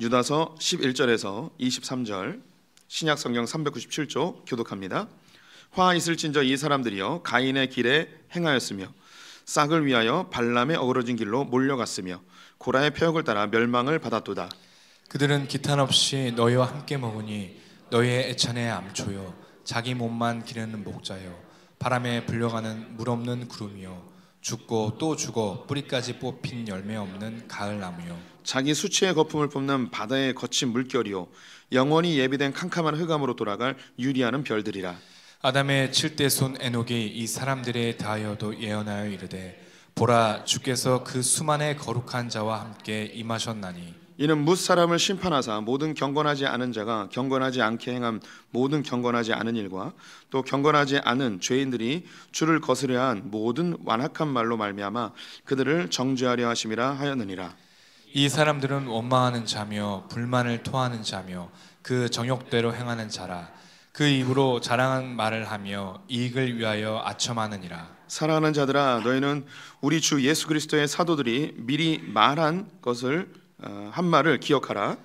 유다서 11절에서 23절 신약 성경 397조 교독합니다. 화 있을진저 이 사람들이여 가인의 길에 행하였으며 싹을 위하여 발람의 어그러진 길로 몰려갔으며 고라의 폐역을 따라 멸망을 받았도다. 그들은 기탄 없이 너희와 함께 먹으니 너희의 애찬의 암초요 자기 몸만 기르는 목자요 바람에 불려가는 물 없는 구름이요 죽고 또 죽어 뿌리까지 뽑힌 열매 없는 가을 나무요 자기 수치의 거품을 뽑는 바다의 거친 물결이요 영원히 예비된 캄캄한 흑암으로 돌아갈 유리하는 별들이라 아담의 칠대 손 에녹이 이 사람들에 대여도 예언하여 이르되 보라 주께서 그 수만의 거룩한 자와 함께 임하셨나니 이는 무 사람을 심판하사 모든 경건하지 않은 자가 경건하지 않게 행함 모든 경건하지 않은 일과 또 경건하지 않은 죄인들이 주를 거스려 한 모든 완악한 말로 말미암아 그들을 정죄하려 하심이라 하였느니라 이 사람들은 원망하는 자며 불만을 토하는 자며 그 정욕대로 행하는 자라 그 입으로 자랑한 말을 하며 이익을 위하여 아첨하느니라 사랑하는 자들아 너희는 우리 주 예수 그리스도의 사도들이 미리 말한 것을 어, 한 말을 기억하라.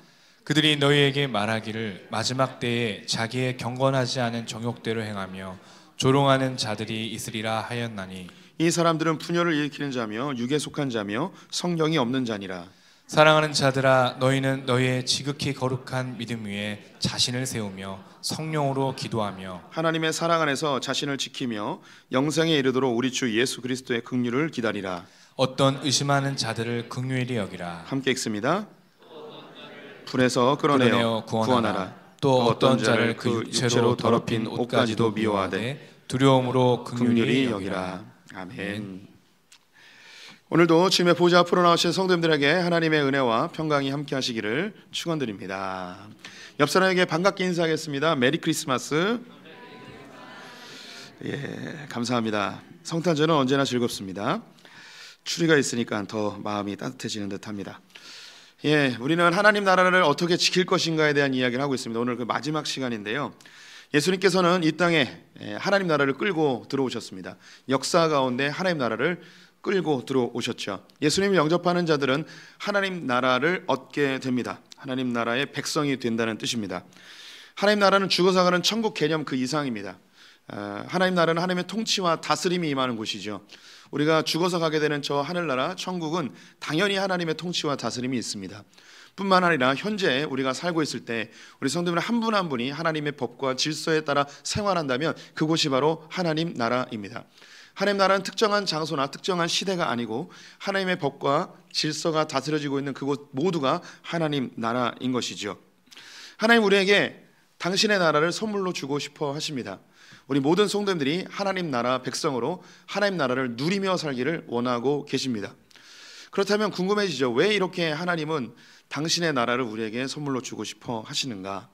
그들이 너희에게 말하기를 마지막 때에 자기의 경건하지 않은 정욕대로 행하며 조롱하는 자들이 있으리라 하였나니 이 사람들은 분열을 일으키는 자며 육에 속한 자며 성령이 없는 자니라. 사랑하는 자들아 너희는 너희의 지극히 거룩한 믿음 위에 자신을 세우며 성령으로 기도하며 하나님의 사랑 안에서 자신을 지키며 영생에 이르도록 우리 주 예수 그리스도의 긍휼을 기다리라. 어떤 의심하는 자들을 극률히 여기라. 함께 읽습니다. 불에서 끌어내어 구원하라. 또 어떤 자를 그, 그 육체로 더럽힌 옷까지도 미워하되 두려움으로 극률히 여기라. 아멘. 오늘도 주님의 보좌 앞으로 나오신 성도님들에게 하나님의 은혜와 평강이 함께 하시기를 축원드립니다. 옆 사람에게 반갑게 인사하겠습니다. 메리 크리스마스. 예, 감사합니다. 성탄절은 언제나 즐겁습니다. 추리가 있으니까 더 마음이 따뜻해지는 듯합니다. 예, 우리는 하나님 나라를 어떻게 지킬 것인가에 대한 이야기를 하고 있습니다. 오늘 그 마지막 시간인데요. 예수님께서는 이 땅에 예, 하나님 나라를 끌고 들어오셨습니다. 역사 가운데 하나님 나라를 끌고 들어오셨죠. 예수님을 영접하는 자들은 하나님 나라를 얻게 됩니다. 하나님 나라의 백성이 된다는 뜻입니다. 하나님 나라는 죽어서가는 천국 개념 그 이상입니다. 아, 하나님 나라는 하나님의 통치와 다스림이 임하는 곳이죠. 우리가 죽어서 가게 되는 저 하늘나라 천국은 당연히 하나님의 통치와 다스림이 있습니다. 뿐만 아니라 현재 우리가 살고 있을 때 우리 성도들 한 분 한 분이 하나님의 법과 질서에 따라 생활한다면 그곳이 바로 하나님 나라입니다. 하나님 나라는 특정한 장소나 특정한 시대가 아니고 하나님의 법과 질서가 다스려지고 있는 그곳 모두가 하나님 나라인 것이죠. 하나님 우리에게 당신의 나라를 선물로 주고 싶어 하십니다. 우리 모든 성도님들이 하나님 나라 백성으로 하나님 나라를 누리며 살기를 원하고 계십니다. 그렇다면 궁금해지죠. 왜 이렇게 하나님은 당신의 나라를 우리에게 선물로 주고 싶어 하시는가?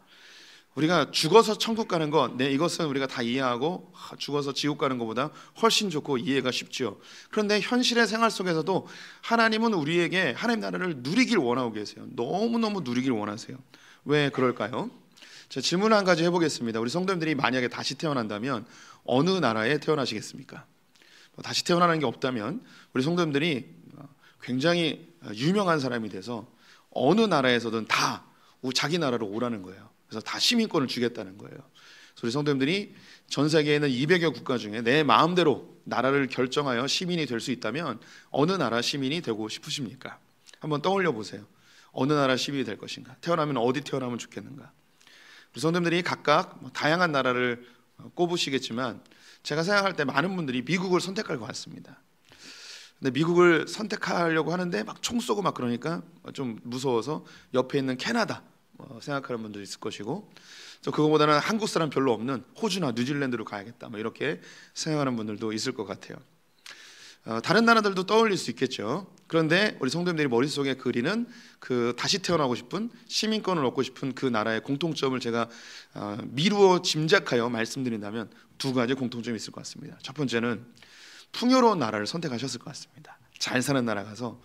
우리가 죽어서 천국 가는 것, 네, 이것은 우리가 다 이해하고 죽어서 지옥 가는 것보다 훨씬 좋고 이해가 쉽죠 그런데 현실의 생활 속에서도 하나님은 우리에게 하나님 나라를 누리길 원하고 계세요. 너무너무 누리길 원하세요. 왜 그럴까요? 자, 질문 한 가지 해보겠습니다. 우리 성도님들이 만약에 다시 태어난다면 어느 나라에 태어나시겠습니까? 뭐 다시 태어나는 게 없다면 우리 성도님들이 굉장히 유명한 사람이 돼서 어느 나라에서든 다 자기 나라로 오라는 거예요. 그래서 다 시민권을 주겠다는 거예요. 우리 성도님들이 전 세계에 는 200여 국가 중에 내 마음대로 나라를 결정하여 시민이 될 수 있다면 어느 나라 시민이 되고 싶으십니까? 한번 떠올려 보세요. 어느 나라 시민이 될 것인가? 태어나면 어디 태어나면 좋겠는가? 우리 성도님들이 각각 뭐 다양한 나라를 어, 꼽으시겠지만 제가 생각할 때 많은 분들이 미국을 선택할 것 같습니다. 근데 미국을 선택하려고 하는데 막총 쏘고 막 그러니까 좀 무서워서 옆에 있는 캐나다 어, 생각하는 분도 있을 것이고 또 그거보다는 한국 사람 별로 없는 호주나 뉴질랜드로 가야겠다 뭐 이렇게 생각하는 분들도 있을 것 같아요. 어, 다른 나라들도 떠올릴 수 있겠죠. 그런데 우리 성도님들이 머릿속에 그리는 그 다시 태어나고 싶은 시민권을 얻고 싶은 그 나라의 공통점을 제가 어, 미루어 짐작하여 말씀드린다면 두 가지 공통점이 있을 것 같습니다. 첫 번째는 풍요로운 나라를 선택하셨을 것 같습니다. 잘 사는 나라 가서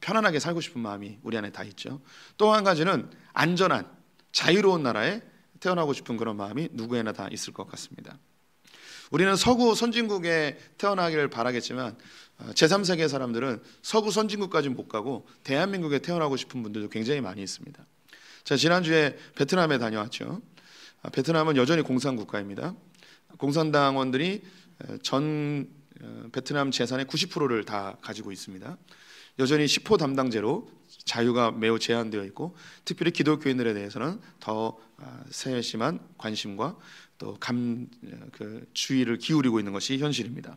편안하게 살고 싶은 마음이 우리 안에 다 있죠. 또 한 가지는 안전한 자유로운 나라에 태어나고 싶은 그런 마음이 누구에나 다 있을 것 같습니다. 우리는 서구 선진국에 태어나기를 바라겠지만 어, 제3세계 사람들은 서구 선진국까지못 가고 대한민국에 태어나고 싶은 분들도 굉장히 많이 있습니다. 제 지난주에 베트남에 다녀왔죠. 아, 베트남은 여전히 공산 국가입니다. 공산당원들이 어, 전 어, 베트남 재산의 90%를 다 가지고 있습니다. 여전히 10호 담당제로 자유가 매우 제한되어 있고 특별히 기독교인들에 대해서는 더 아, 세심한 관심과 또감그 주의를 기울이고 있는 것이 현실입니다.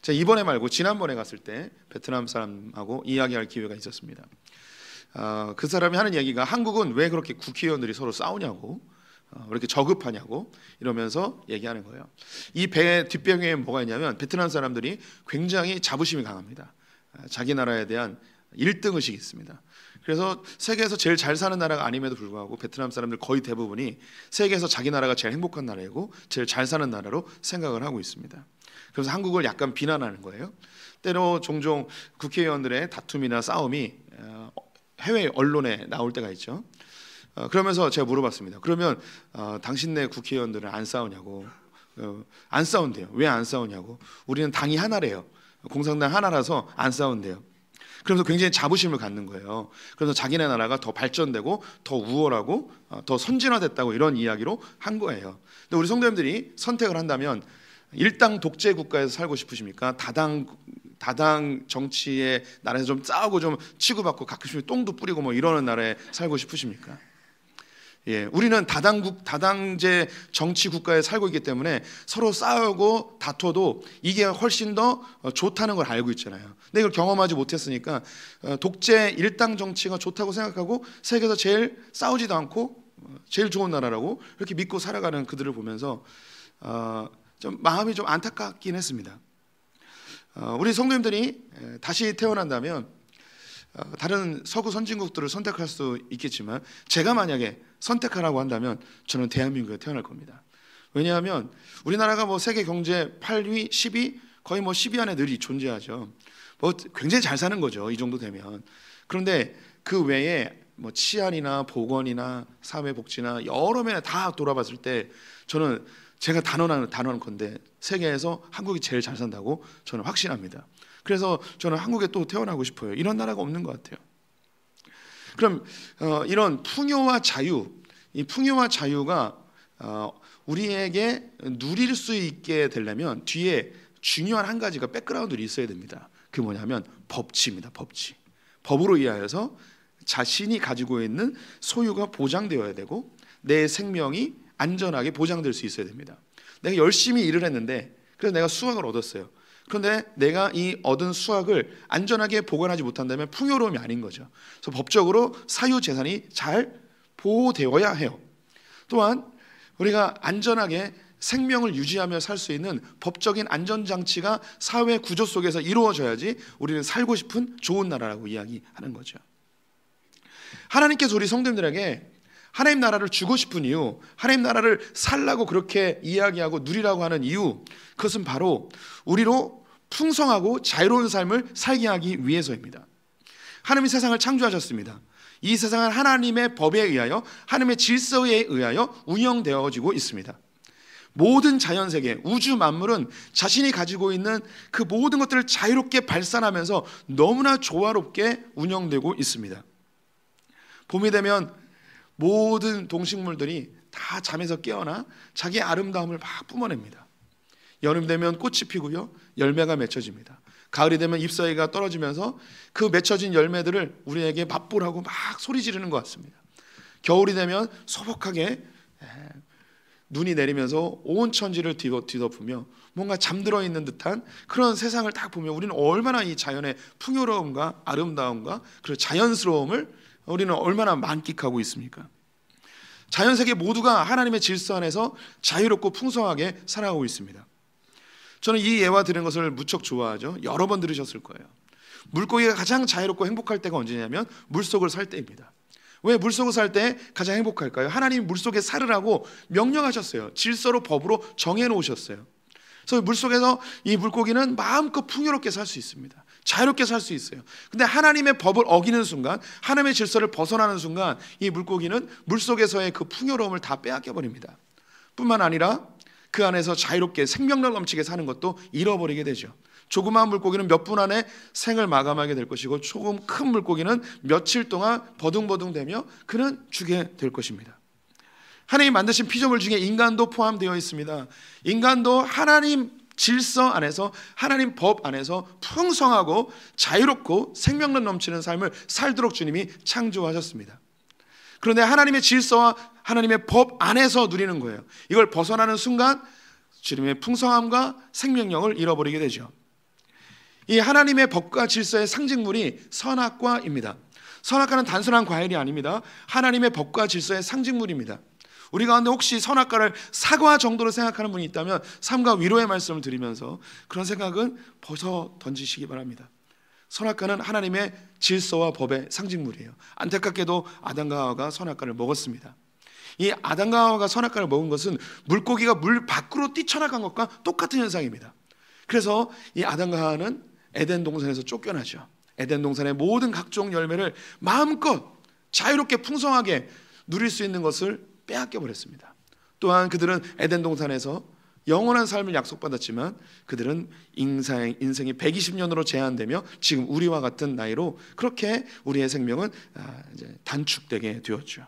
자 이번에 말고 지난번에 갔을 때 베트남 사람하고 이야기할 기회가 있었습니다. 어, 그 사람이 하는 얘기가 한국은 왜 그렇게 국회의원들이 서로 싸우냐고 어, 왜 이렇게 저급하냐고 이러면서 얘기하는 거예요. 이배 뒷배경에 뭐가 있냐면 베트남 사람들이 굉장히 자부심이 강합니다. 아, 자기 나라에 대한 1등 의식이 있습니다. 그래서 세계에서 제일 잘 사는 나라가 아님에도 불구하고 베트남 사람들 거의 대부분이 세계에서 자기 나라가 제일 행복한 나라이고 제일 잘 사는 나라로 생각을 하고 있습니다. 그래서 한국을 약간 비난하는 거예요. 때로 종종 국회의원들의 다툼이나 싸움이 어, 해외 언론에 나올 때가 있죠. 어, 그러면서 제가 물어봤습니다. 그러면 어, 당신네 국회의원들은 안 싸우냐고 안 싸운대요. 왜 안 싸우냐고. 우리는 당이 하나래요. 공산당 하나라서 안 싸운대요. 그러면서 굉장히 자부심을 갖는 거예요. 그래서 자기네 나라가 더 발전되고 더 우월하고 어, 더 선진화됐다고 이런 이야기로 한 거예요. 근데 우리 성도님들이 선택을 한다면 일당 독재 국가에서 살고 싶으십니까? 다당 다당 정치에 나라에서 좀 싸우고 좀 치고받고 가끔씩 똥도 뿌리고 뭐 이러는 나라에 살고 싶으십니까? 예, 우리는 다당국 다당제 정치 국가에 살고 있기 때문에 서로 싸우고 다퉈도 이게 훨씬 더 어, 좋다는 걸 알고 있잖아요. 근데 이걸 경험하지 못했으니까 어, 독재 일당 정치가 좋다고 생각하고 세계에서 제일 싸우지도 않고 어, 제일 좋은 나라라고 이렇게 믿고 살아가는 그들을 보면서 어, 좀 마음이 좀 안타깝긴 했습니다. 어, 우리 성도님들이 다시 태어난다면 어, 다른 서구 선진국들을 선택할 수 있겠지만 제가 만약에 선택하라고 한다면 저는 대한민국에 태어날 겁니다. 왜냐하면 우리나라가 뭐 세계 경제 8위, 10위 거의 뭐 10위 안에 늘 존재하죠. 뭐 굉장히 잘 사는 거죠. 이 정도 되면. 그런데 그 외에 뭐 치안이나 보건이나 사회복지나 여러 면에 다 돌아봤을 때 저는 제가 단언하는 단언컨대 세계에서 한국이 제일 잘 산다고 저는 확신합니다. 그래서 저는 한국에 또 태어나고 싶어요. 이런 나라가 없는 것 같아요. 그럼 어, 이런 풍요와 자유, 이 풍요와 자유가 어, 우리에게 누릴 수 있게 되려면 뒤에 중요한 한 가지가 백그라운드로 있어야 됩니다. 그 뭐냐면 법치입니다. 법치. 법으로 이해하서 자신이 가지고 있는 소유가 보장되어야 되고 내 생명이 안전하게 보장될 수 있어야 됩니다. 내가 열심히 일을 했는데 그래서 내가 수확을 얻었어요. 그런데 내가 이 얻은 수확을 안전하게 보관하지 못한다면 풍요로움이 아닌 거죠. 그래서 법적으로 사유 재산이 잘 보호되어야 해요. 또한 우리가 안전하게 생명을 유지하며 살 수 있는 법적인 안전장치가 사회 구조 속에서 이루어져야지 우리는 살고 싶은 좋은 나라라고 이야기하는 거죠. 하나님께서 우리 성도들에게 하나님 나라를 주고 싶은 이유, 하나님 나라를 살라고 그렇게 이야기하고 누리라고 하는 이유, 그것은 바로 우리로 풍성하고 자유로운 삶을 살게 하기 위해서입니다. 하나님이 세상을 창조하셨습니다. 이 세상은 하나님의 법에 의하여 하나님의 질서에 의하여 운영되어지고 있습니다. 모든 자연 세계, 우주 만물은 자신이 가지고 있는 그 모든 것들을 자유롭게 발산하면서 너무나 조화롭게 운영되고 있습니다. 봄이 되면 모든 동식물들이 다 잠에서 깨어나 자기 아름다움을 막 뿜어냅니다. 여름 되면 꽃이 피고요. 열매가 맺혀집니다. 가을이 되면 잎사귀가 떨어지면서 그 맺혀진 열매들을 우리에게 맛보라고 막 소리 지르는 것 같습니다. 겨울이 되면 소복하게 눈이 내리면서 온 천지를 뒤덮으며 뭔가 잠들어 있는 듯한 그런 세상을 딱 보면 우리는 얼마나 이 자연의 풍요로움과 아름다움과 그 자연스러움을 우리는 얼마나 만끽하고 있습니까? 자연 세계 모두가 하나님의 질서 안에서 자유롭고 풍성하게 살아가고 있습니다. 저는 이 예화 들은 것을 무척 좋아하죠. 여러 번 들으셨을 거예요. 물고기가 가장 자유롭고 행복할 때가 언제냐면 물속을 살 때입니다. 왜 물속을 살 때 가장 행복할까요? 하나님이 물속에 살으라고 명령하셨어요. 질서로 법으로 정해 놓으셨어요. 그래서 물속에서 이 물고기는 마음껏 풍요롭게 살 수 있습니다. 자유롭게 살 수 있어요. 근데 하나님의 법을 어기는 순간, 하나님의 질서를 벗어나는 순간, 이 물고기는 물 속에서의 그 풍요로움을 다 빼앗겨 버립니다. 뿐만 아니라 그 안에서 자유롭게 생명력 넘치게 사는 것도 잃어버리게 되죠. 조그마한 물고기는 몇 분 안에 생을 마감하게 될 것이고, 조금 큰 물고기는 며칠 동안 버둥버둥되며 그는 죽게 될 것입니다. 하나님 만드신 피조물 중에 인간도 포함되어 있습니다. 인간도 하나님 질서 안에서 하나님 법 안에서 풍성하고 자유롭고 생명력 넘치는 삶을 살도록 주님이 창조하셨습니다. 그런데 하나님의 질서와 하나님의 법 안에서 누리는 거예요. 이걸 벗어나는 순간 주님의 풍성함과 생명력을 잃어버리게 되죠. 이 하나님의 법과 질서의 상징물이 선악과입니다. 선악과는 단순한 과일이 아닙니다. 하나님의 법과 질서의 상징물입니다. 우리 가운데 혹시 선악과를 사과 정도로 생각하는 분이 있다면 삼가 위로의 말씀을 드리면서 그런 생각은 벗어 던지시기 바랍니다. 선악과는 하나님의 질서와 법의 상징물이에요. 안타깝게도 아담과 하와가 선악과를 먹었습니다. 이 아담과 하와가 선악과를 먹은 것은 물고기가 물 밖으로 뛰쳐나간 것과 똑같은 현상입니다. 그래서 이 아담과 하와는 에덴 동산에서 쫓겨나죠. 에덴 동산의 모든 각종 열매를 마음껏 자유롭게 풍성하게 누릴 수 있는 것을 빼앗겨 버렸습니다. 또한 그들은 에덴 동산에서 영원한 삶을 약속받았지만 그들은 인생, 인생이 120년으로 제한되며 지금 우리와 같은 나이로 그렇게 우리의 생명은 아, 단축되게 되었죠.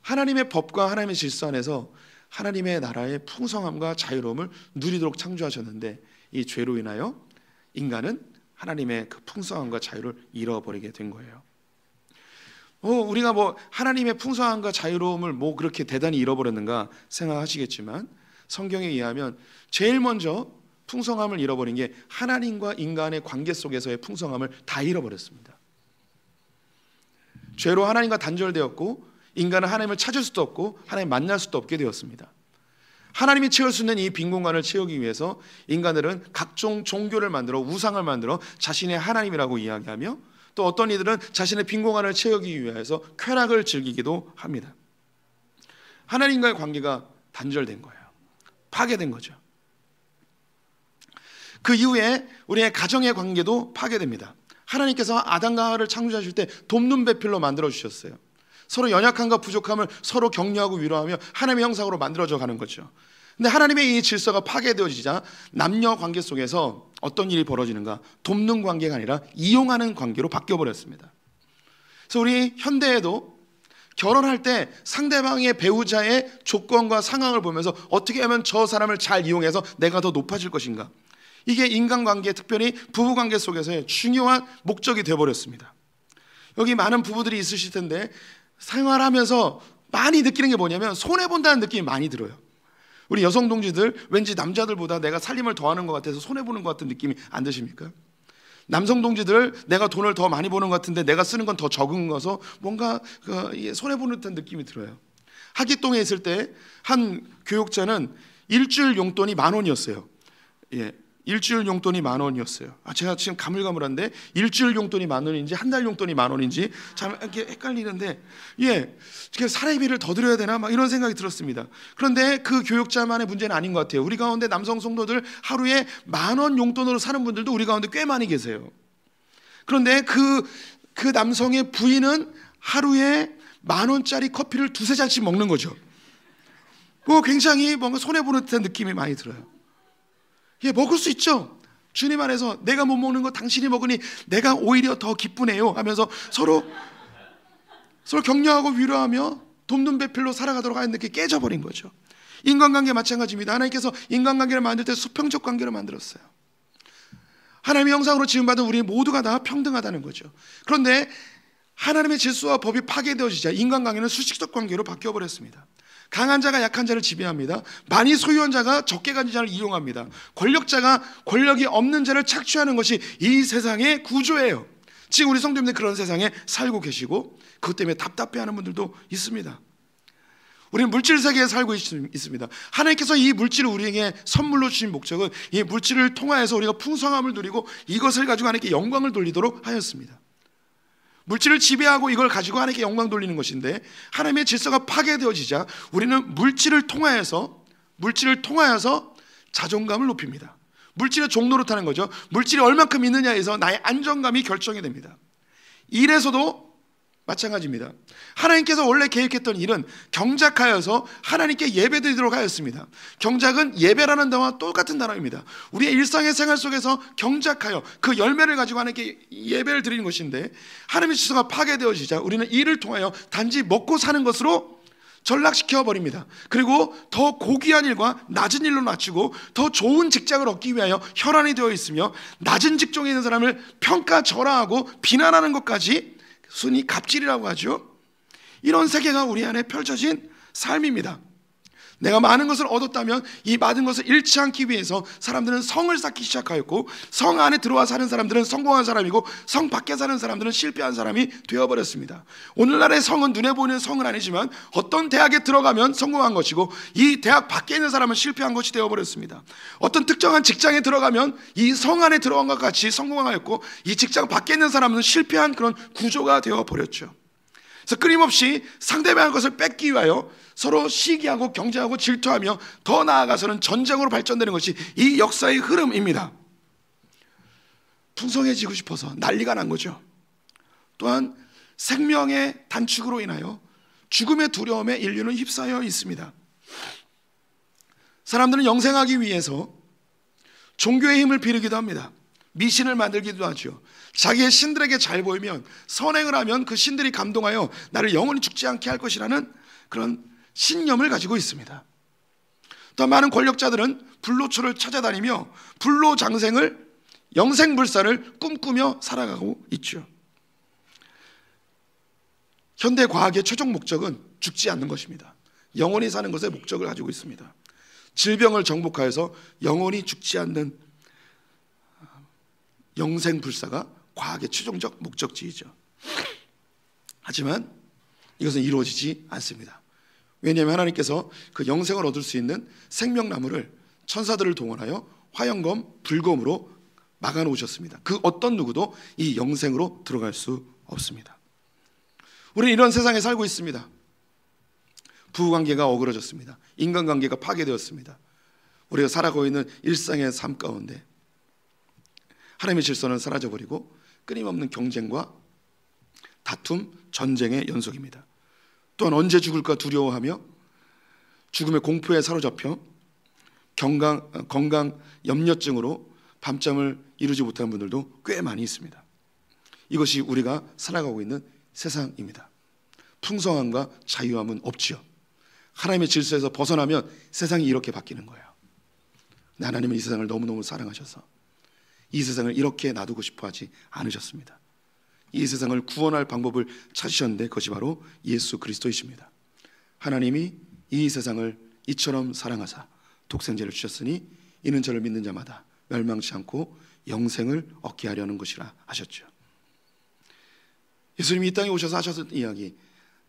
하나님의 법과 하나님의 질서 안에서 하나님의 나라의 풍성함과 자유로움을 누리도록 창조하셨는데 이 죄로 인하여 인간은 하나님의 그 풍성함과 자유를 잃어버리게 된 거예요. 어, 우리가 뭐 하나님의 풍성함과 자유로움을 뭐 그렇게 대단히 잃어버렸는가 생각하시겠지만 성경에 의하면 제일 먼저 풍성함을 잃어버린 게 하나님과 인간의 관계 속에서의 풍성함을 다 잃어버렸습니다. 죄로 하나님과 단절되었고 인간은 하나님을 찾을 수도 없고 하나님 만날 수도 없게 되었습니다. 하나님이 채울 수 있는 이 빈 공간을 채우기 위해서 인간들은 각종 종교를 만들어 우상을 만들어 자신의 하나님이라고 이야기하며 또 어떤 이들은 자신의 빈 공간을 채우기 위해서 쾌락을 즐기기도 합니다. 하나님과의 관계가 단절된 거예요. 파괴된 거죠. 그 이후에 우리의 가정의 관계도 파괴됩니다. 하나님께서 아담과 하와를 창조하실 때 돕는 배필로 만들어 주셨어요. 서로 연약함과 부족함을 서로 격려하고 위로하며 하나님의 형상으로 만들어져 가는 거죠. 근데 하나님의 이 질서가 파괴되어지자 남녀 관계 속에서 어떤 일이 벌어지는가? 돕는 관계가 아니라 이용하는 관계로 바뀌어 버렸습니다. 그래서 우리 현대에도 결혼할 때 상대방의 배우자의 조건과 상황을 보면서 어떻게 하면 저 사람을 잘 이용해서 내가 더 높아질 것인가? 이게 인간관계, 특별히 부부관계 속에서의 중요한 목적이 되어버렸습니다. 여기 많은 부부들이 있으실 텐데 생활하면서 많이 느끼는 게 뭐냐면 손해본다는 느낌이 많이 들어요. 우리 여성 동지들 왠지 남자들보다 내가 살림을 더하는 것 같아서 손해 보는 것 같은 느낌이 안 드십니까? 남성 동지들 내가 돈을 더 많이 버는 것 같은데 내가 쓰는 건 더 적은 거서 뭔가 그 손해 보는 듯한 느낌이 들어요. 학기동에 있을 때 한 교육자는 일주일 용돈이 만 원이었어요. 예, 일주일 용돈이 만 원이었어요. 아, 제가 지금 가물가물한데 일주일 용돈이 만 원인지 한 달 용돈이 만 원인지 참 이렇게 헷갈리는데 예, 사례비를 더 드려야 되나 막 이런 생각이 들었습니다. 그런데 그 교육자만의 문제는 아닌 것 같아요. 우리 가운데 남성 성도들 하루에 만 원 용돈으로 사는 분들도 우리 가운데 꽤 많이 계세요. 그런데 그그 그 남성의 부인은 하루에 만 원짜리 커피를 두세 잔씩 먹는 거죠. 뭐 굉장히 뭔가 손해 보는 듯한 느낌이 많이 들어요. 예, 먹을 수 있죠. 주님 안에서 내가 못 먹는 거 당신이 먹으니 내가 오히려 더 기쁘네요 하면서 서로 서로 격려하고 위로하며 돕는 배필로 살아가도록 하는데 깨져버린 거죠. 인간관계 마찬가지입니다. 하나님께서 인간관계를 만들 때 수평적 관계를 만들었어요. 하나님의 형상으로 지음받은 우리 모두가 다 평등하다는 거죠. 그런데 하나님의 질서와 법이 파괴되어지자 인간관계는 수직적 관계로 바뀌어버렸습니다. 강한 자가 약한 자를 지배합니다. 많이 소유한 자가 적게 가진 자를 이용합니다. 권력자가 권력이 없는 자를 착취하는 것이 이 세상의 구조예요. 지금 우리 성도님들 그런 세상에 살고 계시고 그것 때문에 답답해하는 분들도 있습니다. 우리는 물질 세계에 살고 있습니다. 하나님께서 이 물질을 우리에게 선물로 주신 목적은 이 물질을 통하여서 우리가 풍성함을 누리고 이것을 가지고 하나님께 영광을 돌리도록 하였습니다. 물질을 지배하고 이걸 가지고 하나님께 영광 돌리는 것인데 하나님의 질서가 파괴되어지자 우리는 물질을 통하여서 물질을 통하여서 자존감을 높입니다. 물질의 종로를 타는 거죠. 물질이 얼만큼 있느냐에서 나의 안정감이 결정이 됩니다. 일에서도 마찬가지입니다. 하나님께서 원래 계획했던 일은 경작하여서 하나님께 예배드리도록 하였습니다. 경작은 예배라는 단어와 똑같은 단어입니다. 우리의 일상의 생활 속에서 경작하여 그 열매를 가지고 하나님께 예배를 드리는 것인데 하나님의 질서가 파괴되어지자 우리는 이를 통하여 단지 먹고 사는 것으로 전락시켜 버립니다. 그리고 더 고귀한 일과 낮은 일로 낮추고 더 좋은 직장을 얻기 위하여 혈안이 되어 있으며 낮은 직종에 있는 사람을 평가절하하고 비난하는 것까지 순위 갑질이라고 하죠. 이런 세계가 우리 안에 펼쳐진 삶입니다. 내가 많은 것을 얻었다면 이 많은 것을 잃지 않기 위해서 사람들은 성을 쌓기 시작하였고 성 안에 들어와 사는 사람들은 성공한 사람이고 성 밖에 사는 사람들은 실패한 사람이 되어버렸습니다. 오늘날의 성은 눈에 보이는 성은 아니지만 어떤 대학에 들어가면 성공한 것이고 이 대학 밖에 있는 사람은 실패한 것이 되어버렸습니다. 어떤 특정한 직장에 들어가면 이 성 안에 들어간 것 같이 성공하였고 이 직장 밖에 있는 사람은 실패한 그런 구조가 되어버렸죠. 그래서 끊임없이 상대방의 것을 뺏기 위하여 서로 시기하고 경쟁하고 질투하며 더 나아가서는 전쟁으로 발전되는 것이 이 역사의 흐름입니다. 풍성해지고 싶어서 난리가 난 거죠. 또한 생명의 단축으로 인하여 죽음의 두려움에 인류는 휩싸여 있습니다. 사람들은 영생하기 위해서 종교의 힘을 빌기도 합니다. 미신을 만들기도 하죠. 자기의 신들에게 잘 보이면 선행을 하면 그 신들이 감동하여 나를 영원히 죽지 않게 할 것이라는 그런 신념을 가지고 있습니다. 더 많은 권력자들은 불로초를 찾아다니며 불로장생을 영생불사를 꿈꾸며 살아가고 있죠. 현대 과학의 최종 목적은 죽지 않는 것입니다. 영원히 사는 것의 목적을 가지고 있습니다. 질병을 정복하여서 영원히 죽지 않는 영생불사가 과학의 최종적 목적지이죠. 하지만 이것은 이루어지지 않습니다. 왜냐하면 하나님께서 그 영생을 얻을 수 있는 생명나무를 천사들을 동원하여 화염검, 불검으로 막아놓으셨습니다. 그 어떤 누구도 이 영생으로 들어갈 수 없습니다. 우리는 이런 세상에 살고 있습니다. 부부관계가 어그러졌습니다. 인간관계가 파괴되었습니다. 우리가 살아가고 있는 일상의 삶 가운데 하나님의 질서는 사라져버리고 끊임없는 경쟁과 다툼, 전쟁의 연속입니다. 또한 언제 죽을까 두려워하며 죽음의 공포에 사로잡혀 건강, 어, 건강 염려증으로 밤잠을 이루지 못하는 분들도 꽤 많이 있습니다. 이것이 우리가 살아가고 있는 세상입니다. 풍성함과 자유함은 없지요. 하나님의 질서에서 벗어나면 세상이 이렇게 바뀌는 거예요. 하나님은 이 세상을 너무너무 사랑하셔서 이 세상을 이렇게 놔두고 싶어 하지 않으셨습니다. 이 세상을 구원할 방법을 찾으셨는데 그것이 바로 예수 그리스도이십니다. 하나님이 이 세상을 이처럼 사랑하사 독생자를 주셨으니 이는 저를 믿는 자마다 멸망치 않고 영생을 얻게 하려는 것이라 하셨죠. 예수님이 이 땅에 오셔서 하셨던 이야기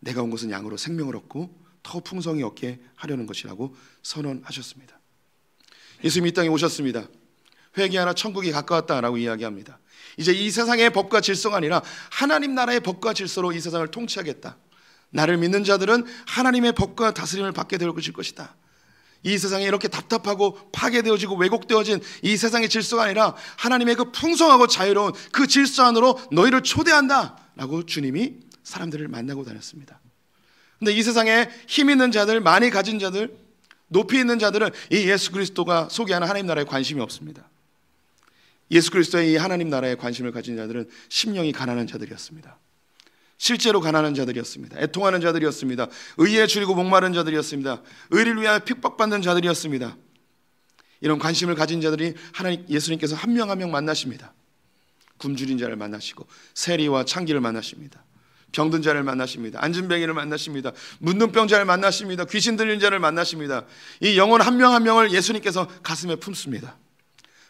내가 온 것은 양으로 생명을 얻고 더 풍성히 얻게 하려는 것이라고 선언하셨습니다. 예수님이 이 땅에 오셨습니다. 회개하라 천국이 가까웠다라고 이야기합니다. 이제 이 세상의 법과 질서가 아니라 하나님 나라의 법과 질서로 이 세상을 통치하겠다. 나를 믿는 자들은 하나님의 법과 다스림을 받게 될 것이다. 이 세상에 이렇게 답답하고 파괴되어지고 왜곡되어진 이 세상의 질서가 아니라 하나님의 그 풍성하고 자유로운 그 질서 안으로 너희를 초대한다. 라고 주님이 사람들을 만나고 다녔습니다. 근데 이 세상에 힘 있는 자들, 많이 가진 자들, 높이 있는 자들은 이 예수 그리스도가 소개하는 하나님 나라에 관심이 없습니다. 예수 그리스도의 하나님 나라에 관심을 가진 자들은 심령이 가난한 자들이었습니다. 실제로 가난한 자들이었습니다. 애통하는 자들이었습니다. 의에 줄이고 목마른 자들이었습니다. 의를 위하여 핍박받는 자들이었습니다. 이런 관심을 가진 자들이 하나님 예수님께서 한 명 한 명 만나십니다. 굶주린 자를 만나시고 세리와 창기를 만나십니다. 병든 자를 만나십니다. 앉은 병인을 만나십니다. 문둥병자를 만나십니다. 귀신 들린 자를 만나십니다. 이 영혼 한 명한 한 명을 예수님께서 가슴에 품습니다.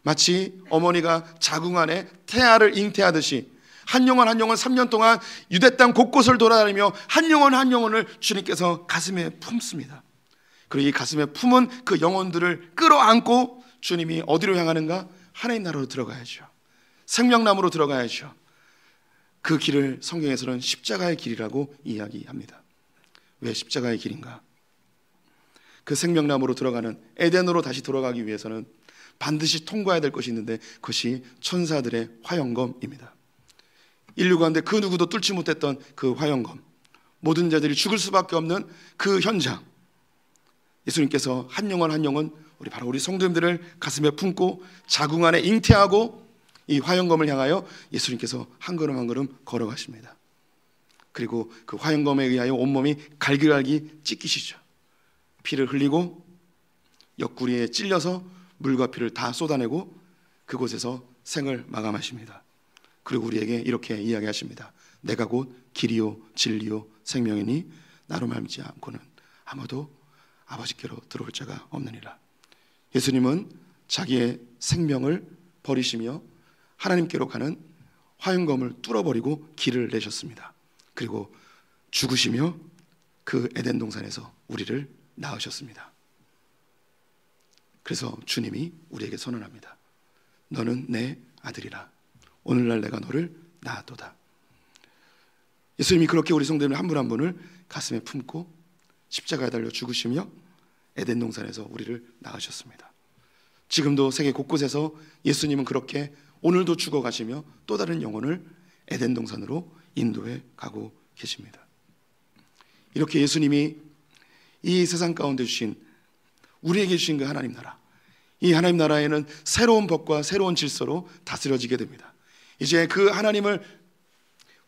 마치 어머니가 자궁 안에 태아를 잉태하듯이 한 영혼 한 영혼 3년 동안 유대 땅 곳곳을 돌아다니며 한 영혼 한 영혼을 주님께서 가슴에 품습니다. 그리고 이 가슴에 품은 그 영혼들을 끌어안고 주님이 어디로 향하는가? 하나님 나라로 들어가야죠. 생명나무로 들어가야죠. 그 길을 성경에서는 십자가의 길이라고 이야기합니다. 왜 십자가의 길인가? 그 생명나무로 들어가는 에덴으로 다시 돌아가기 위해서는 반드시 통과해야 될 것이 있는데 그것이 천사들의 화영검입니다. 인류가 한데 그 누구도 뚫지 못했던 그 화영검. 모든 자들이 죽을 수밖에 없는 그 현장. 예수님께서 한 영혼 한 영혼 우리 바로 우리 성도님들을 가슴에 품고 자궁 안에 잉태하고 이 화영검을 향하여 예수님께서 한 걸음 한 걸음 걸어가십니다. 그리고 그 화영검에 의하여 온몸이 갈기갈기 찢기시죠. 피를 흘리고 옆구리에 찔려서 물과 피를 다 쏟아내고 그곳에서 생을 마감하십니다. 그리고 우리에게 이렇게 이야기하십니다. 내가 곧 길이요 진리요 생명이니 나로 말미지 않고는 아무도 아버지께로 들어올 자가 없느니라. 예수님은 자기의 생명을 버리시며 하나님께로 가는 화윤검을 뚫어버리고 길을 내셨습니다. 그리고 죽으시며 그 에덴 동산에서 우리를 낳으셨습니다. 그래서 주님이 우리에게 선언합니다. 너는 내 아들이라. 오늘날 내가 너를 낳았도다. 예수님이 그렇게 우리 성도들 한분 한 분을 가슴에 품고 십자가에 달려 죽으시며 에덴 동산에서 우리를 낳으셨습니다. 지금도 세계 곳곳에서 예수님은 그렇게 오늘도 죽어가시며 또 다른 영혼을 에덴 동산으로 인도해 가고 계십니다. 이렇게 예수님이 이 세상 가운데 주신 우리에게 주신 그 하나님 나라 이 하나님 나라에는 새로운 법과 새로운 질서로 다스려지게 됩니다. 이제 그 하나님을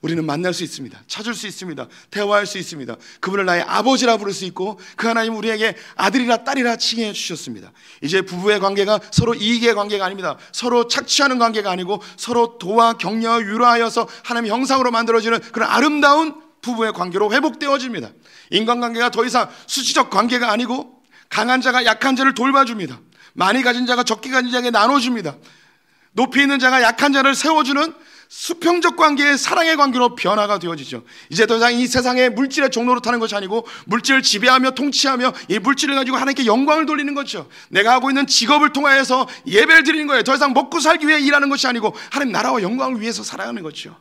우리는 만날 수 있습니다. 찾을 수 있습니다. 대화할 수 있습니다. 그분을 나의 아버지라 부를 수 있고 그 하나님 우리에게 아들이라 딸이라 칭해 주셨습니다. 이제 부부의 관계가 서로 이익의 관계가 아닙니다. 서로 착취하는 관계가 아니고 서로 도와 격려 유로하여서 하나님 형상으로 만들어지는 그런 아름다운 부부의 관계로 회복되어집니다. 인간관계가 더 이상 수치적 관계가 아니고 강한 자가 약한 자를 돌봐줍니다. 많이 가진 자가 적게 가진 자에게 나눠줍니다. 높이 있는 자가 약한 자를 세워주는 수평적 관계의 사랑의 관계로 변화가 되어지죠. 이제 더 이상 이 세상에 물질의 종로로 타는 것이 아니고 물질을 지배하며 통치하며 이 물질을 가지고 하나님께 영광을 돌리는 거죠. 내가 하고 있는 직업을 통하여서 예배를 드리는 거예요. 더 이상 먹고 살기 위해 일하는 것이 아니고 하나님 나라와 영광을 위해서 살아가는 거죠.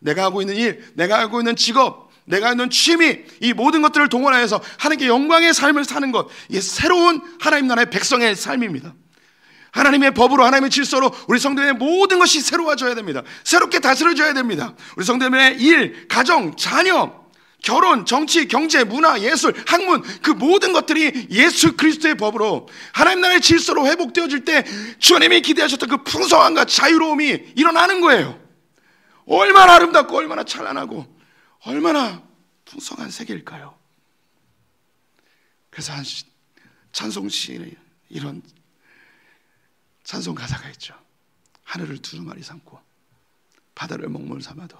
내가 하고 있는 일, 내가 하고 있는 직업, 내가 있는 취미, 이 모든 것들을 동원하여서 하나님께 영광의 삶을 사는 것, 이 새로운 하나님 나라의 백성의 삶입니다. 하나님의 법으로 하나님의 질서로 우리 성도의 모든 것이 새로워져야 됩니다. 새롭게 다스려져야 됩니다. 우리 성도의 일, 가정, 자녀, 결혼, 정치, 경제, 문화, 예술, 학문 그 모든 것들이 예수 그리스도의 법으로 하나님 나라의 질서로 회복되어질 때 주님이 기대하셨던 그 풍성함과 자유로움이 일어나는 거예요. 얼마나 아름답고 얼마나 찬란하고 얼마나 풍성한 세계일까요? 그래서 한 찬송 시에 이런 찬송 가사가 있죠. 하늘을 두루마리 삼고 바다를 먹물 삼아도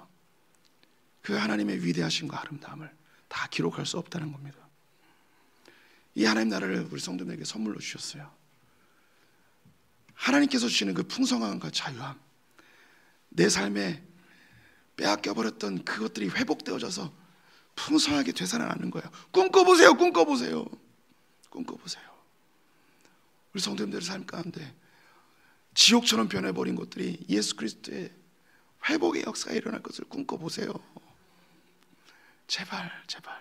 그 하나님의 위대하심과 아름다움을 다 기록할 수 없다는 겁니다. 이 하나님 나라를 우리 성도들에게 선물로 주셨어요. 하나님께서 주시는 그 풍성함과 자유함, 내 삶의 빼앗겨 버렸던 그것들이 회복되어져서 풍성하게 되살아나는 거예요. 꿈꿔보세요, 꿈꿔보세요, 꿈꿔보세요. 우리 성도님들의 삶 가운데 지옥처럼 변해버린 것들이 예수 그리스도의 회복의 역사가 일어날 것을 꿈꿔보세요. 제발, 제발.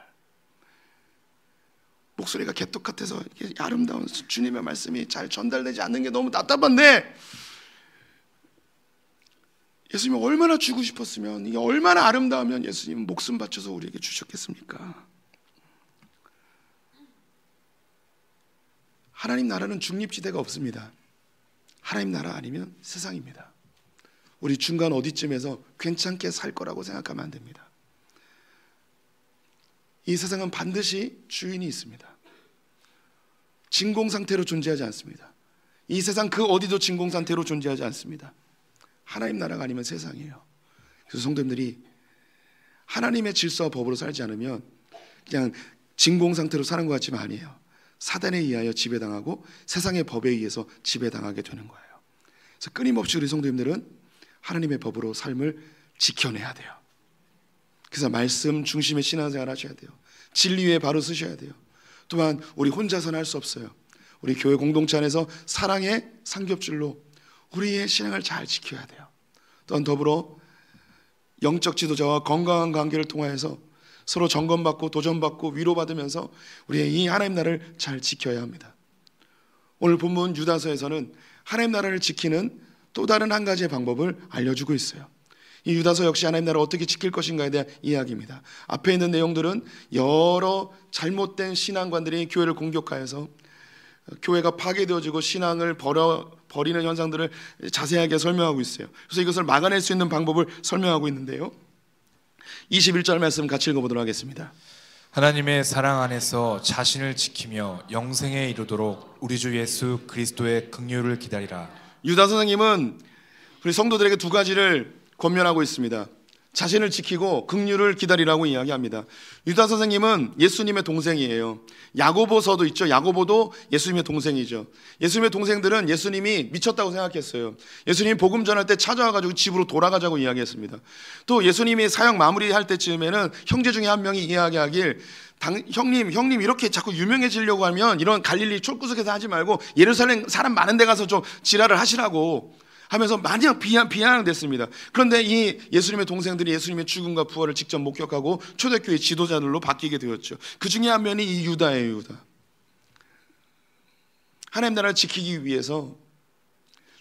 목소리가 개떡 같아서 아름다운 주님의 말씀이 잘 전달되지 않는 게 너무 답답한데 예수님이 얼마나 주고 싶었으면 이게 얼마나 아름다우면 예수님 목숨 바쳐서 우리에게 주셨겠습니까? 하나님 나라는 중립지대가 없습니다. 하나님 나라 아니면 세상입니다. 우리 중간 어디쯤에서 괜찮게 살 거라고 생각하면 안 됩니다. 이 세상은 반드시 주인이 있습니다. 진공 상태로 존재하지 않습니다. 이 세상 그 어디도 진공 상태로 존재하지 않습니다. 하나님 나라가 아니면 세상이에요. 그래서 성도님들이 하나님의 질서와 법으로 살지 않으면 그냥 진공 상태로 사는 것 같지만 아니에요. 사단에 의하여 지배당하고 세상의 법에 의해서 지배당하게 되는 거예요. 그래서 끊임없이 우리 성도님들은 하나님의 법으로 삶을 지켜내야 돼요. 그래서 말씀 중심의 신앙생활 하셔야 돼요. 진리 위에 바로 쓰셔야 돼요. 또한 우리 혼자서는 할 수 없어요. 우리 교회 공동체 안에서 사랑의 삼겹줄로 우리의 신앙을 잘 지켜야 돼요. 또한 더불어 영적 지도자와 건강한 관계를 통하여서 서로 점검받고 도전받고 위로받으면서 우리의 이 하나님 나라를 잘 지켜야 합니다. 오늘 본문 유다서에서는 하나님 나라를 지키는 또 다른 한 가지의 방법을 알려주고 있어요. 이 유다서 역시 하나님 나라를 어떻게 지킬 것인가에 대한 이야기입니다. 앞에 있는 내용들은 여러 잘못된 신앙관들이 교회를 공격하여서 교회가 파괴되어지고 신앙을 버려, 버리는 현상들을 자세하게 설명하고 있어요. 그래서 이것을 막아낼 수 있는 방법을 설명하고 있는데요. 21절 말씀 같이 읽어보도록 하겠습니다. 하나님의 사랑 안에서 자신을 지키며 영생에 이르도록 우리 주 예수 그리스도의 긍휼을 기다리라. 유다 선생님은 우리 성도들에게 두 가지를 권면하고 있습니다. 자신을 지키고 극류을 기다리라고 이야기합니다. 유다 선생님은 예수님의 동생이에요. 야고보서도 있죠. 야고보도 예수님의 동생이죠. 예수님의 동생들은 예수님이 미쳤다고 생각했어요. 예수님이 복음 전할 때 찾아와가지고 집으로 돌아가자고 이야기했습니다. 또 예수님이 사형 마무리할 때쯤에는 형제 중에 한 명이 이야기하길 당, 형님, 형님 이렇게 자꾸 유명해지려고 하면 이런 갈릴리 촐구석에서 하지 말고 예루살렘 사람 많은 데 가서 좀 지랄을 하시라고 하면서 마냥 비난, 비난됐습니다. 그런데 이 예수님의 동생들이 예수님의 죽음과 부활을 직접 목격하고 초대교회 지도자들로 바뀌게 되었죠. 그 중에 한 면이 이 유다예요, 유다. 하나님 나라를 지키기 위해서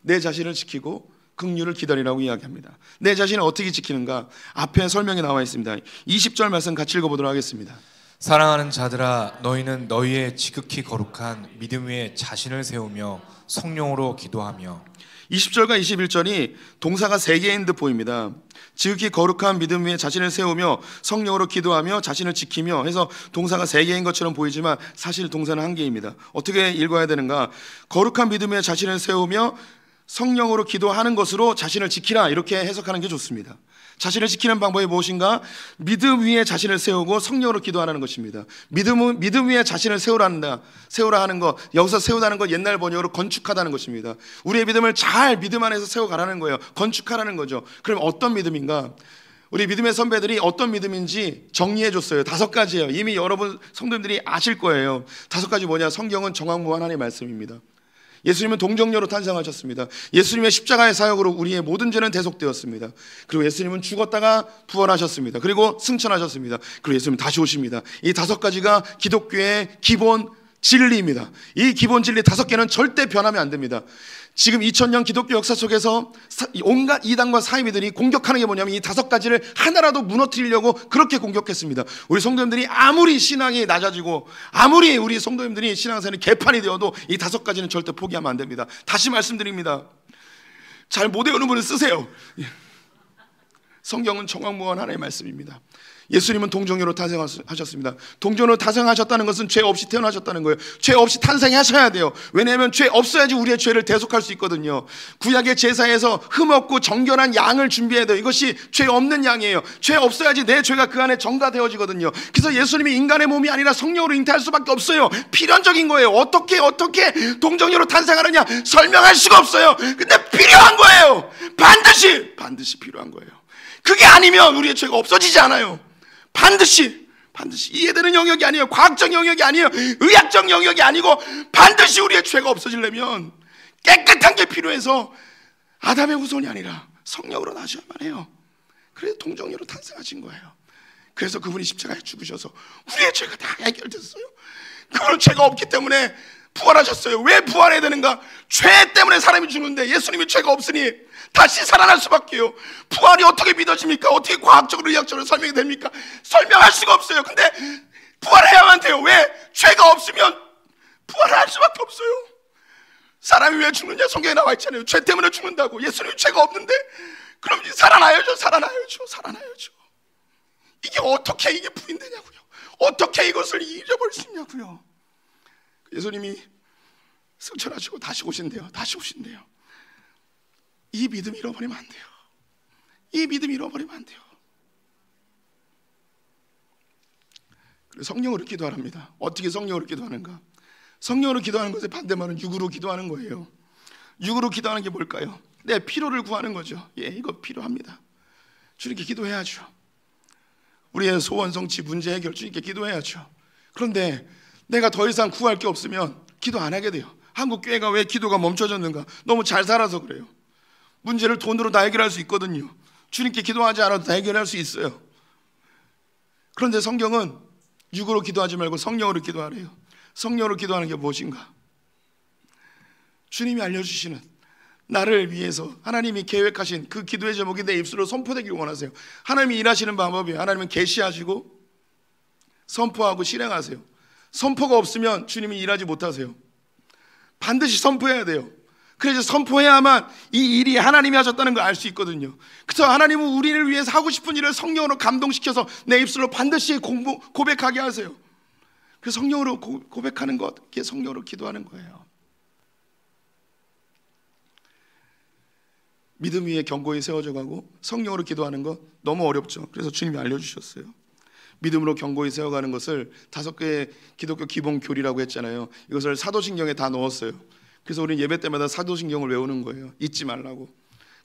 내 자신을 지키고 극류를 기다리라고 이야기합니다. 내 자신을 어떻게 지키는가? 앞에 설명이 나와 있습니다. 20절 말씀 같이 읽어보도록 하겠습니다. 사랑하는 자들아 너희는 너희의 지극히 거룩한 믿음 위에 자신을 세우며 성령으로 기도하며 20절과 21절이 동사가 세 개인 듯 보입니다. 지극히 거룩한 믿음 위에 자신을 세우며 성령으로 기도하며 자신을 지키며 해서 동사가 세 개인 것처럼 보이지만 사실 동사는 한 개입니다. 어떻게 읽어야 되는가? 거룩한 믿음 위에 자신을 세우며 성령으로 기도하는 것으로 자신을 지키라 이렇게 해석하는 게 좋습니다. 자신을 지키는 방법이 무엇인가? 믿음 위에 자신을 세우고 성령으로 기도하라는 것입니다. 믿음, 은 믿음 위에 자신을 세우란다, 세우라 하는 것, 여기서 세우다는 것 옛날 번역으로 건축하다는 것입니다. 우리의 믿음을 잘 믿음 안에서 세워가라는 거예요. 건축하라는 거죠. 그럼 어떤 믿음인가? 우리 믿음의 선배들이 어떤 믿음인지 정리해 줬어요. 다섯 가지예요. 이미 여러분 성도님들이 아실 거예요. 다섯 가지 뭐냐? 성경은 정황무한 하나의 말씀입니다. 예수님은 동정녀로 탄생하셨습니다. 예수님의 십자가의 사역으로 우리의 모든 죄는 대속되었습니다. 그리고 예수님은 죽었다가 부활하셨습니다. 그리고 승천하셨습니다. 그리고 예수님 다시 오십니다. 이 다섯 가지가 기독교의 기본 진리입니다. 이 기본 진리 다섯 개는 절대 변하면 안 됩니다. 지금 2000년 기독교 역사 속에서 온갖 이단과 사이비들이 공격하는 게 뭐냐면 이 다섯 가지를 하나라도 무너뜨리려고 그렇게 공격했습니다. 우리 성도님들이 아무리 신앙이 낮아지고 아무리 우리 성도님들이 신앙생활이 개판이 되어도 이 다섯 가지는 절대 포기하면 안 됩니다. 다시 말씀드립니다. 잘 못 외우는 분은 쓰세요. 예. 성경은 정황무원 하나의 말씀입니다. 예수님은 동정녀로 탄생하셨습니다. 동정녀로 탄생하셨다는 것은 죄 없이 태어나셨다는 거예요. 죄 없이 탄생하셔야 돼요. 왜냐하면 죄 없어야지 우리의 죄를 대속할 수 있거든요. 구약의 제사에서 흠없고 정결한 양을 준비해야 돼요. 이것이 죄 없는 양이에요. 죄 없어야지 내 죄가 그 안에 정가되어지거든요. 그래서 예수님이 인간의 몸이 아니라 성령으로 잉태할 수밖에 없어요. 필연적인 거예요. 어떻게 어떻게 동정녀로 탄생하느냐 설명할 수가 없어요. 근데 필요한 거예요. 반드시 반드시 필요한 거예요. 그게 아니면 우리의 죄가 없어지지 않아요. 반드시 반드시 이해되는 영역이 아니에요. 과학적 영역이 아니에요. 의학적 영역이 아니고 반드시 우리의 죄가 없어지려면 깨끗한 게 필요해서 아담의 후손이 아니라 성령으로 나셔야만 해요. 그래서 동정녀로 탄생하신 거예요. 그래서 그분이 십자가에 죽으셔서 우리의 죄가 다 해결됐어요. 그분 죄가 없기 때문에 부활하셨어요. 왜 부활해야 되는가? 죄 때문에 사람이 죽는데 예수님이 죄가 없으니 다시 살아날 수밖에요. 부활이 어떻게 믿어집니까? 어떻게 과학적으로 의학적으로 설명이 됩니까? 설명할 수가 없어요. 근데 부활해야만 돼요. 왜? 죄가 없으면 부활할 수밖에 없어요. 사람이 왜 죽느냐? 성경에 나와 있잖아요. 죄 때문에 죽는다고. 예수님 죄가 없는데 그럼 살아나야죠. 살아나야죠. 살아나야죠. 이게 어떻게 이게 부인되냐고요. 어떻게 이것을 잊어버릴 수 있냐고요. 예수님이 승천하시고 다시 오신대요. 다시 오신대요. 이 믿음 잃어버리면 안 돼요. 이 믿음 잃어버리면 안 돼요. 그래서 성령으로 기도하랍니다. 어떻게 성령으로 기도하는가? 성령으로 기도하는 것에 반대말은 육으로 기도하는 거예요. 육으로 기도하는 게 뭘까요? 내 필요를 구하는 거죠. 예, 이거 필요합니다. 주님께 기도해야죠. 우리의 소원 성취 문제 해결 주님께 기도해야죠. 그런데 내가 더 이상 구할 게 없으면 기도 안 하게 돼요. 한국 교회가 왜 기도가 멈춰졌는가? 너무 잘 살아서 그래요. 문제를 돈으로 다 해결할 수 있거든요. 주님께 기도하지 않아도 다 해결할 수 있어요. 그런데 성경은 육으로 기도하지 말고 성령으로 기도하래요. 성령으로 기도하는 게 무엇인가? 주님이 알려주시는 나를 위해서 하나님이 계획하신 그 기도의 제목이 내 입술로 선포되길 원하세요. 하나님이 일하시는 방법이 하나님은 계시하시고 선포하고 실행하세요. 선포가 없으면 주님이 일하지 못하세요. 반드시 선포해야 돼요. 그래서 선포해야만 이 일이 하나님이 하셨다는 걸 알 수 있거든요. 그래서 하나님은 우리를 위해서 하고 싶은 일을 성령으로 감동시켜서 내 입술로 반드시 공부, 고백하게 하세요. 그 성령으로 고, 고백하는 것, 그게 성령으로 기도하는 거예요. 믿음 위에 경고에 세워져 가고 성령으로 기도하는 것 너무 어렵죠. 그래서 주님이 알려주셨어요. 믿음으로 경고에 세워가는 것을 다섯 개의 기독교 기본 교리라고 했잖아요. 이것을 사도신경에 다 넣었어요. 그래서 우리는 예배 때마다 사도신경을 외우는 거예요. 잊지 말라고.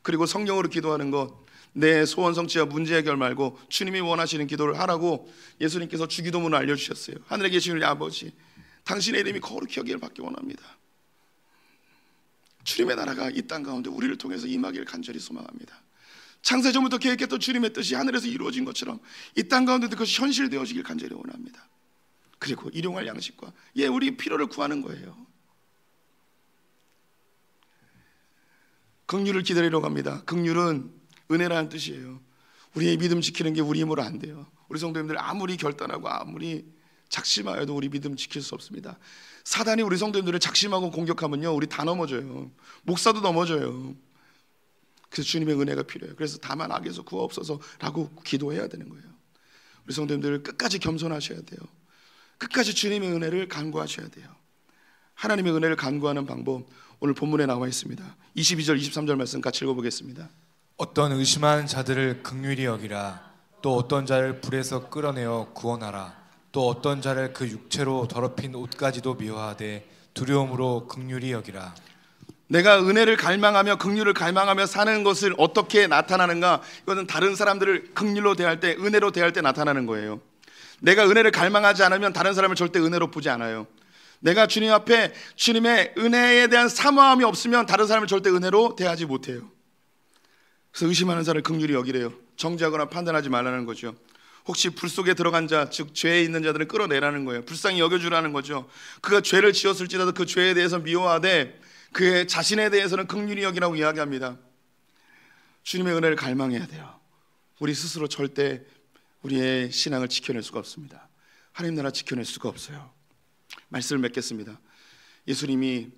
그리고 성경으로 기도하는 것, 내 소원 성취와 문제 해결 말고 주님이 원하시는 기도를 하라고 예수님께서 주기도문을 알려주셨어요. 하늘에 계신 우리 아버지, 당신의 이름이 거룩히 여길 받기 원합니다. 주님의 나라가 이 땅 가운데 우리를 통해서 임하기를 간절히 소망합니다. 창세 전부터 계획했던 주님의 뜻이 하늘에서 이루어진 것처럼 이 땅 가운데도 그것이 현실되어지길 간절히 원합니다. 그리고 일용할 양식과 예 우리 필요를 구하는 거예요. 극률을 기다리러 갑니다. 극률은 은혜라는 뜻이에요. 우리의 믿음 지키는 게 우리 힘으로 안 돼요. 우리 성도님들 아무리 결단하고 아무리 작심하여도 우리 믿음 지킬 수 없습니다. 사단이 우리 성도님들을 작심하고 공격하면요, 우리 다 넘어져요. 목사도 넘어져요. 그래서 주님의 은혜가 필요해요. 그래서 다만 악에서 구하옵소서라고 기도해야 되는 거예요. 우리 성도님들 끝까지 겸손하셔야 돼요. 끝까지 주님의 은혜를 간구하셔야 돼요. 하나님의 은혜를 간구하는 방법 오늘 본문에 나와 있습니다. 22절 23절 말씀 같이 읽어보겠습니다. 어떤 의심한 자들을 극률히 여기라 또 어떤 자를 불에서 끌어내어 구원하라 또 어떤 자를 그 육체로 더럽힌 옷까지도 미워하되 두려움으로 극률히 여기라 내가 은혜를 갈망하며 극률을 갈망하며 사는 것을 어떻게 나타나는가 이것은 다른 사람들을 극률로 대할 때 은혜로 대할 때 나타나는 거예요 내가 은혜를 갈망하지 않으면 다른 사람을 절대 은혜로 보지 않아요 내가 주님 앞에 주님의 은혜에 대한 사모함이 없으면 다른 사람을 절대 은혜로 대하지 못해요. 그래서 의심하는 사람을 극률이 여기래요. 정지하거나 판단하지 말라는 거죠. 혹시 불 속에 들어간 자, 즉 죄에 있는 자들을 끌어내라는 거예요. 불쌍히 여겨주라는 거죠. 그가 죄를 지었을지라도 그 죄에 대해서 미워하되 그의 자신에 대해서는 극률이 여기라고 이야기합니다. 주님의 은혜를 갈망해야 돼요. 우리 스스로 절대 우리의 신앙을 지켜낼 수가 없습니다. 하나님 나라 지켜낼 수가 없어요. 말씀을 맺겠습니다. 예수님이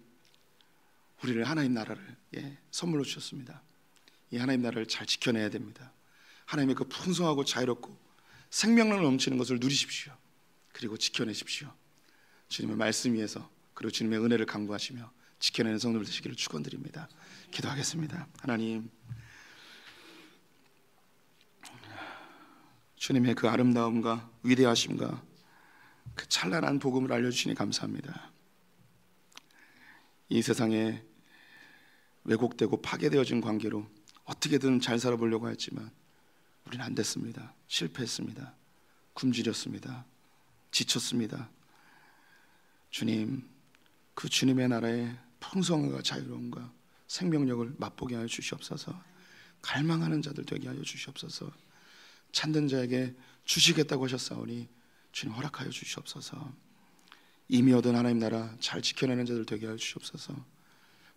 우리를 하나님 나라를 예, 선물로 주셨습니다. 이 하나님 나라를 잘 지켜내야 됩니다. 하나님의 그 풍성하고 자유롭고 생명력 넘치는 것을 누리십시오. 그리고 지켜내십시오. 주님의 말씀 위에서 그리고 주님의 은혜를 간구하시며 지켜내는 성도들 되시기를 축원드립니다. 기도하겠습니다. 하나님 주님의 그 아름다움과 위대하심과 그 찬란한 복음을 알려주시니 감사합니다. 이 세상에 왜곡되고 파괴되어진 관계로 어떻게든 잘 살아보려고 했지만 우리는 안 됐습니다. 실패했습니다. 굶주렸습니다. 지쳤습니다. 주님, 그 주님의 나라의 풍성과 자유로움과 생명력을 맛보게 하여 주시옵소서. 갈망하는 자들 되게 하여 주시옵소서. 찾는 자에게 주시겠다고 하셨사오니 주님 허락하여 주시옵소서. 이미 얻은 하나님 나라 잘 지켜내는 자들 되게 하여 주시옵소서.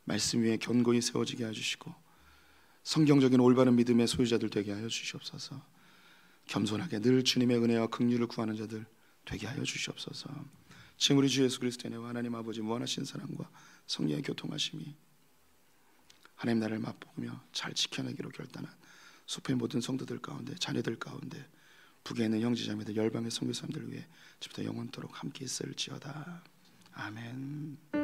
말씀 위에 견고히 세워지게 하여 주시고 성경적인 올바른 믿음의 소유자들 되게 하여 주시옵소서. 겸손하게 늘 주님의 은혜와 긍휼을 구하는 자들 되게 하여 주시옵소서. 지금 우리 주 예수 그리스도의 은와 하나님 아버지 무한하신 사랑과 성령의 교통하심이 하나님 나라를 맛보며 잘 지켜내기로 결단한 숲의 모든 성도들 가운데 자녀들 가운데 북에 있는 형제자매들 열방의 선교 사람들 위해 주부터 영원토록 함께 있을지어다. 아멘.